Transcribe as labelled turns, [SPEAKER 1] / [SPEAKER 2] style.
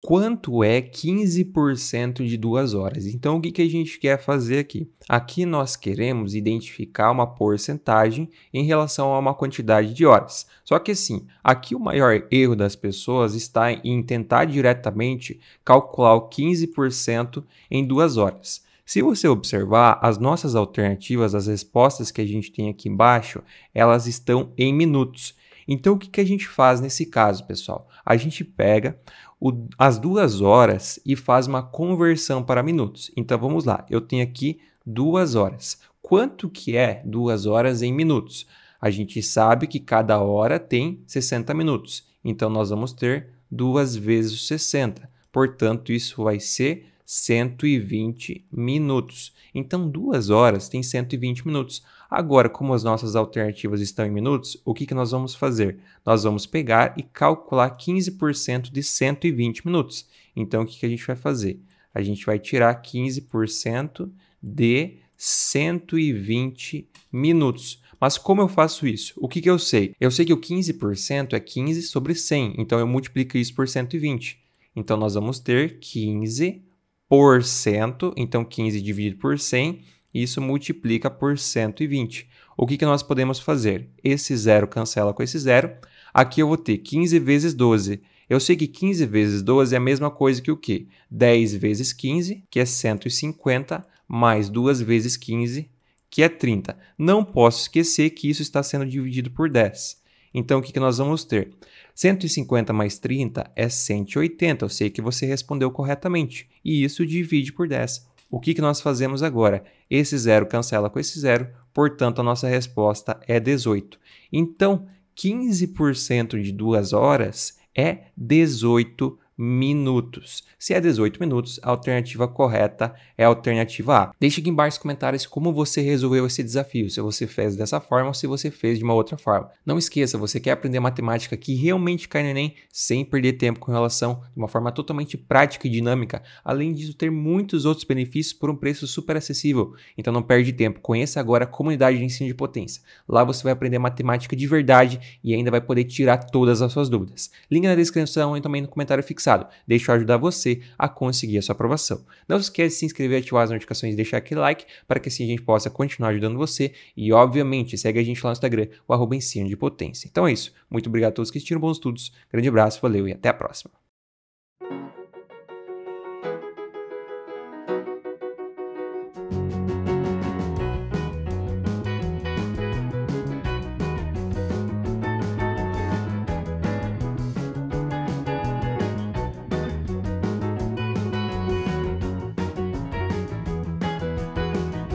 [SPEAKER 1] quanto é 15% de duas horas. Então, o que, que a gente quer fazer aqui? Aqui nós queremos identificar uma porcentagem em relação a uma quantidade de horas. Só que assim, aqui o maior erro das pessoas está em tentar diretamente calcular o 15% em duas horas. Se você observar, as nossas alternativas, as respostas que a gente tem aqui embaixo, elas estão em minutos. Então, o que, que a gente faz nesse caso, pessoal? A gente pega o, as duas horas e faz uma conversão para minutos. Então, vamos lá. Eu tenho aqui duas horas. Quanto que é duas horas em minutos? A gente sabe que cada hora tem 60 minutos. Então, nós vamos ter duas vezes 60. Portanto, isso vai ser 120 minutos. Então, duas horas tem 120 minutos. Agora, como as nossas alternativas estão em minutos, o que, que nós vamos fazer? Nós vamos pegar e calcular 15% de 120 minutos. Então, o que, que a gente vai fazer? A gente vai tirar 15% de 120 minutos. Mas como eu faço isso? O que, que eu sei? Eu sei que o 15% é 15 sobre 100, então eu multiplico isso por 120. Então, nós vamos ter 15 por cento, então 15 dividido por 100, isso multiplica por 120. O que, que nós podemos fazer? Esse zero cancela com esse zero. Aqui eu vou ter 15 vezes 12. Eu sei que 15 vezes 12 é a mesma coisa que o quê? 10 vezes 15, que é 150, mais 2 vezes 15, que é 30. Não posso esquecer que isso está sendo dividido por 10. Então, o que, nós vamos ter? 150 mais 30 é 180. Eu sei que você respondeu corretamente. E isso divide por 10. O que, nós fazemos agora? Esse zero cancela com esse zero, portanto, a nossa resposta é 18. Então, 15% de duas horas é 18 horas minutos. Se é 18 minutos, a alternativa correta é a alternativa A. Deixe aqui embaixo nos comentários como você resolveu esse desafio, se você fez dessa forma ou se você fez de uma outra forma. Não esqueça, você quer aprender matemática que realmente cai no Enem sem perder tempo com relação de uma forma totalmente prática e dinâmica, além disso ter muitos outros benefícios por um preço super acessível. Então não perde tempo, conheça agora a comunidade de ensino de potência. Lá você vai aprender matemática de verdade e ainda vai poder tirar todas as suas dúvidas. Link na descrição e também no comentário fixado Deixo Deixa eu ajudar você a conseguir a sua aprovação. Não se esqueça de se inscrever, ativar as notificações e deixar aquele like para que assim a gente possa continuar ajudando você. E, obviamente, segue a gente lá no Instagram, o arroba ensino de potência. Então é isso. Muito obrigado a todos que assistiram. Bons estudos. Grande abraço, valeu e até a próxima.